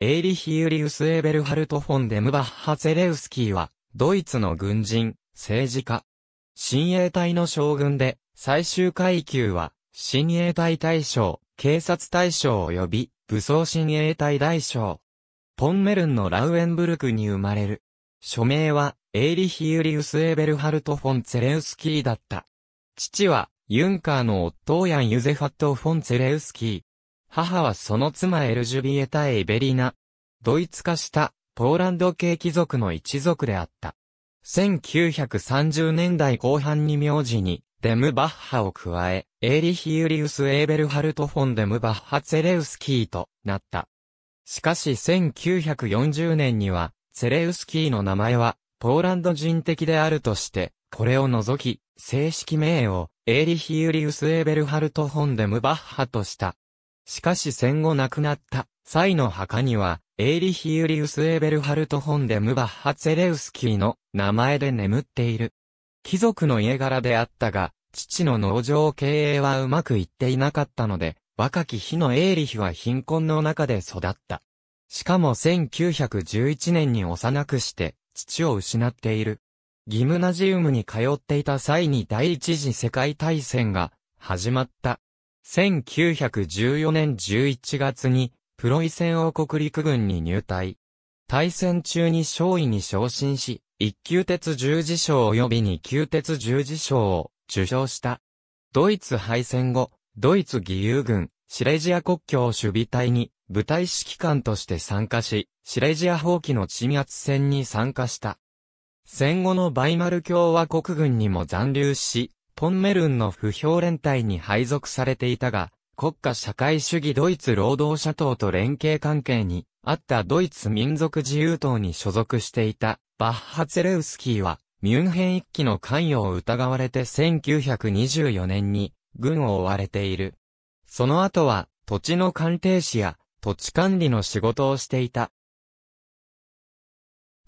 エーリヒ・ユリウス・エーベルハルト・フォン・デムバッハ・ゼレウスキーは、ドイツの軍人、政治家。親衛隊の将軍で、最終階級は、親衛隊大将、警察大将及び、武装親衛隊大将。ポンメルンのラウエンブルクに生まれる。署名は、エーリヒ・ユリウス・エーベルハルト・フォン・ゼレウスキーだった。父は、ユンカーの夫ヤン・ユゼファット・フォン・ゼレウスキー。母はその妻エルジュビエタ・エベリナ。ドイツ化したポーランド系貴族の一族であった。1930年代後半に名字にデムバッハを加え、エーリヒ・ユリウス・エーベルハルト・フォン・デムバッハ・ツェレウスキーとなった。しかし1940年には、ツェレウスキーの名前は、ポーランド人的であるとして、これを除き、正式名を、エーリヒ・ユリウス・エーベルハルト・フォン・デムバッハとした。しかし戦後亡くなった祭の墓には、エイリヒ・ユリウス・エーベルハルト・ホンデム・バッハ・ツェレウスキーの名前で眠っている。貴族の家柄であったが、父の農場経営はうまくいっていなかったので、若き日のエイリヒは貧困の中で育った。しかも1911年に幼くして、父を失っている。ギムナジウムに通っていた際に第一次世界大戦が始まった。1914年11月に、プロイセン王国陸軍に入隊。対戦中に少尉に昇進し、一級鉄十字章及び二級鉄十字章を受賞した。ドイツ敗戦後、ドイツ義勇軍、シレジア国境守備隊に部隊指揮官として参加し、シレジア放棄の鎮圧戦に参加した。戦後のバイマル共和国軍にも残留し、ポンメルンの不評連帯に配属されていたが、国家社会主義ドイツ労働者党と連携関係にあったドイツ民族自由党に所属していたバッハツェレウスキーは、ミュンヘン一揆の関与を疑われて1924年に軍を追われている。その後は土地の鑑定士や土地管理の仕事をしていた。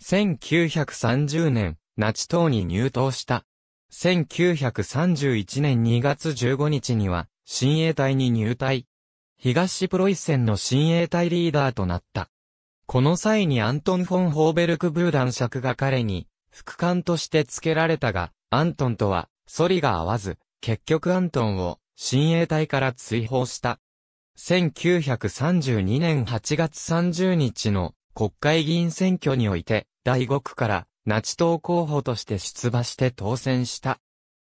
1930年、ナチ党に入党した。1931年2月15日には、親衛隊に入隊。東プロイセンの親衛隊リーダーとなった。この際にアントン・フォン・ホーベルク・ブーン爵が彼に、副官として付けられたが、アントンとは、反りが合わず、結局アントンを、親衛隊から追放した。1932年8月30日の国会議員選挙において、第5区からナチ党候補として出馬して当選した。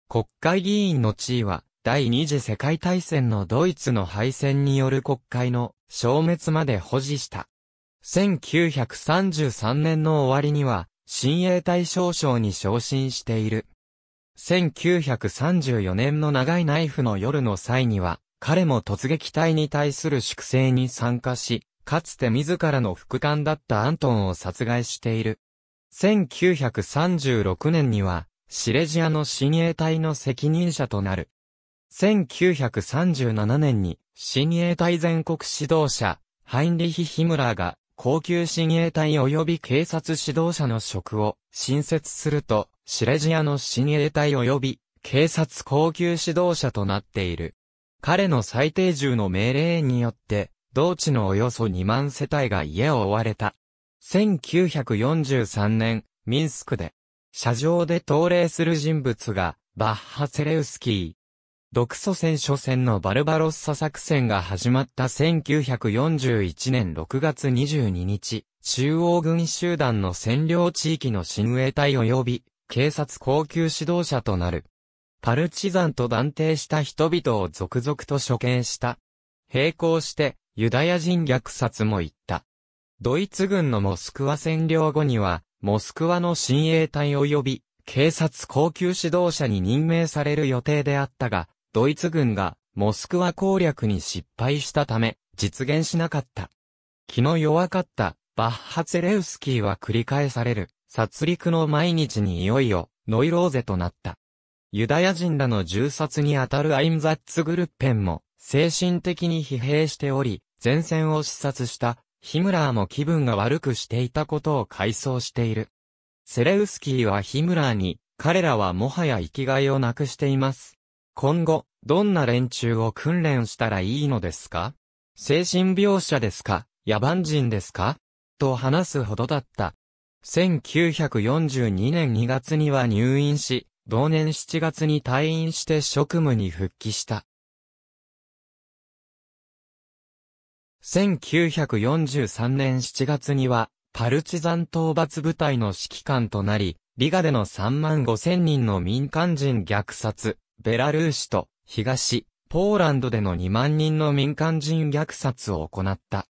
国会議員の地位は、第二次世界大戦のドイツの敗戦による国会の消滅まで保持した。1933年の終わりには、新鋭少将に昇進している。1934年の長いナイフの夜の際には、彼も突撃隊に対する粛清に参加し、かつて自らの副官だったアントンを殺害している。1936年には、シレジアの親衛隊の責任者となる。1937年に、親衛隊全国指導者、ハインリヒ・ヒムラーが、高級親衛隊及び警察指導者の職を新設すると、シレジアの親衛隊及び警察高級指導者となっている。彼の最低重の命令によって、同地のおよそ2万世帯が家を追われた。1943年、ミンスクで、車上で投礼する人物が、バッハ・セレウスキー。独ソ戦初戦のバルバロッサ作戦が始まった1941年6月22日、中央軍集団の占領地域の親衛隊及び、警察高級指導者となる。パルチザンと断定した人々を続々と処刑した。並行して、ユダヤ人虐殺も行った。ドイツ軍のモスクワ占領後には、モスクワの親衛隊及び、警察高級指導者に任命される予定であったが、ドイツ軍が、モスクワ攻略に失敗したため、実現しなかった。気の弱かった、バッハツェレウスキーは繰り返される、殺戮の毎日にいよいよ、ノイローゼとなった。ユダヤ人らの銃殺にあたるアインザッツグルッペンも、精神的に疲弊しており、前線を視察したヒムラーも気分が悪くしていたことを回想している。セレウスキーはヒムラーに、彼らはもはや生きがいをなくしています。今後、どんな連中を訓練したらいいのですか精神病者ですか野蛮人ですかと話すほどだった。1942年2月には入院し、同年7月に退院して職務に復帰した。1943年7月には、パルチザン討伐部隊の指揮官となり、リガでの3万5千人の民間人虐殺、ベラルーシと東、ポーランドでの2万人の民間人虐殺を行った。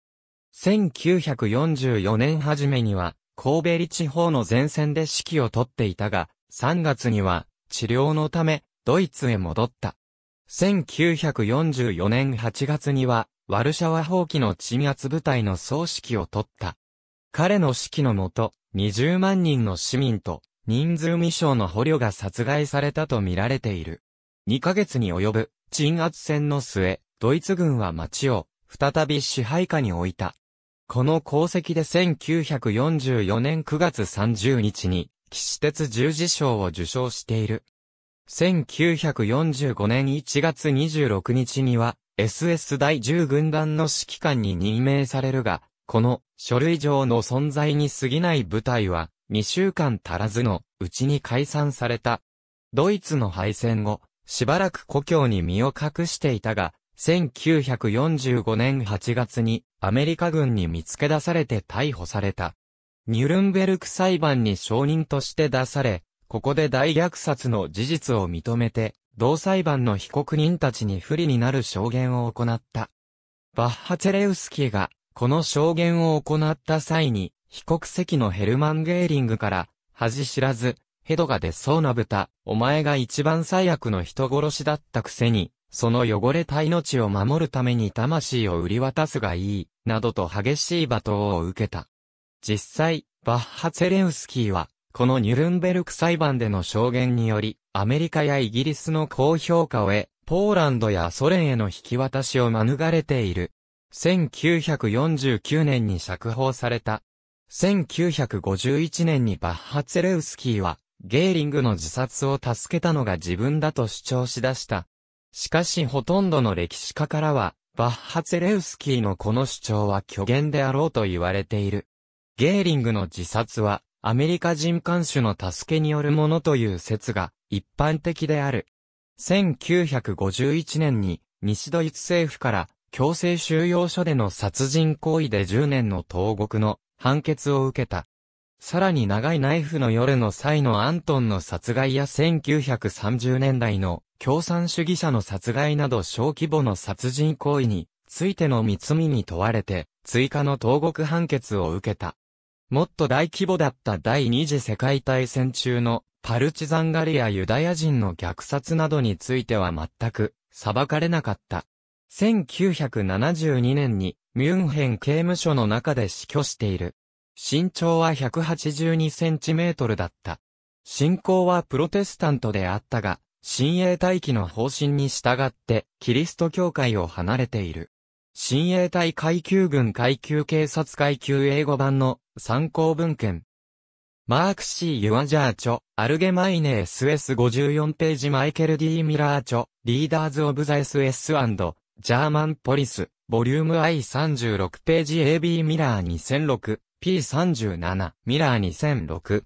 1944年初めには、神戸里地方の前線で指揮を取っていたが、3月には、治療のため、ドイツへ戻った。1944年8月には、ワルシャワ放棄の鎮圧部隊の総指揮を取った。彼の指揮のもと、20万人の市民と、人数未詳の捕虜が殺害されたと見られている。2ヶ月に及ぶ鎮圧戦の末、ドイツ軍は町を再び支配下に置いた。この功績で1944年9月30日に、騎士鉄十字章を受賞している。1945年1月26日には、SS 第10軍団の指揮官に任命されるが、この書類上の存在に過ぎない部隊は、2週間足らずのうちに解散された。ドイツの敗戦後、しばらく故郷に身を隠していたが、1945年8月にアメリカ軍に見つけ出されて逮捕された。ニュルンベルク裁判に証人として出され、ここで大虐殺の事実を認めて、同裁判の被告人たちに不利になる証言を行った。バッハチェレウスキーが、この証言を行った際に、被告席のヘルマン・ゲーリングから、恥知らず、ヘドが出そうな豚、お前が一番最悪の人殺しだったくせに、その汚れた命を守るために魂を売り渡すがいい、などと激しい罵倒を受けた。実際、バッハ・ツェレウスキーは、このニュルンベルク裁判での証言により、アメリカやイギリスの高評価を得、ポーランドやソ連への引き渡しを免れている。1949年に釈放された。1951年にバッハツェレウスキーは、ゲーリングの自殺を助けたのが自分だと主張し出した。しかしほとんどの歴史家からは、バッハツェレウスキーのこの主張は虚言であろうと言われている。ゲーリングの自殺は、アメリカ人監守の助けによるものという説が一般的である。1951年に西ドイツ政府から強制収容所での殺人行為で10年の投獄の判決を受けた。さらに長いナイフの夜の際のアントンの殺害や1930年代の共産主義者の殺害など小規模の殺人行為についての密罪に問われて追加の投獄判決を受けた。もっと大規模だった第二次世界大戦中のパルチザンガリやユダヤ人の虐殺などについては全く裁かれなかった。1972年にミュンヘン刑務所の中で死去している。身長は182センチメートルだった。信仰はプロテスタントであったが、新衛大気の方針に従って、キリスト教会を離れている。新衛隊階級軍階級警察階級英語版の参考文献。マークシー・ユアジャーチョ、アルゲマイネ SS54 ページマイケル・ D・ ミラーチョ、リーダーズ・オブ・ザ・ SS& ジャーマン・ポリス、ボリューム I36 ページ AB ミラー 2006P37 ミラー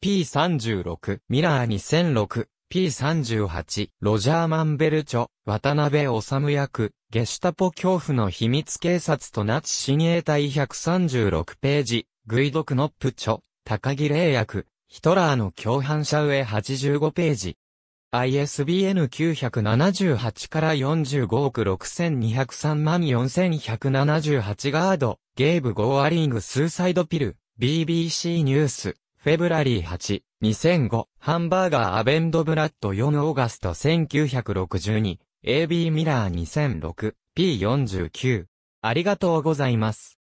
2006P36 ミラー 2006P38 ロジャー・マンベルチョ渡辺治役ゲシュタポ恐怖の秘密警察とナチ親衛隊136ページグイド・クノップ著、高木霊役、ヒトラーの共犯者上85ページ。ISBN 978から45億6203万4178ガード、ゲーブ・ゴーアリング・スーサイド・ピル、BBC ニュース、フェブラリー8、2005、ハンバーガー・アベンド・ブラッド4オーガスト1962、AB ミラー2006、P49。ありがとうございます。